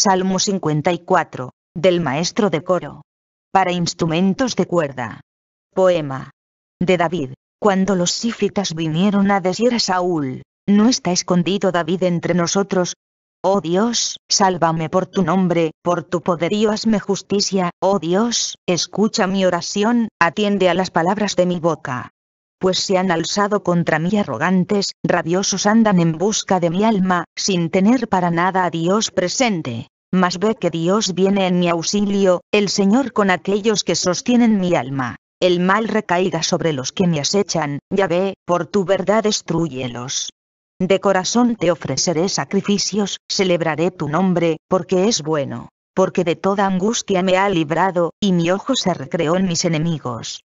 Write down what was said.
Salmo 54, del maestro de coro. Para instrumentos de cuerda. Poema. De David. Cuando los sífitas vinieron a decir a Saúl, ¿no está escondido David entre nosotros? Oh Dios, sálvame por tu nombre, por tu poderío hazme justicia, oh Dios, escucha mi oración, atiende a las palabras de mi boca pues se han alzado contra mí arrogantes, rabiosos andan en busca de mi alma, sin tener para nada a Dios presente. Mas ve que Dios viene en mi auxilio, el Señor con aquellos que sostienen mi alma. El mal recaiga sobre los que me acechan, ya ve, por tu verdad destruyelos. De corazón te ofreceré sacrificios, celebraré tu nombre, porque es bueno, porque de toda angustia me ha librado, y mi ojo se recreó en mis enemigos.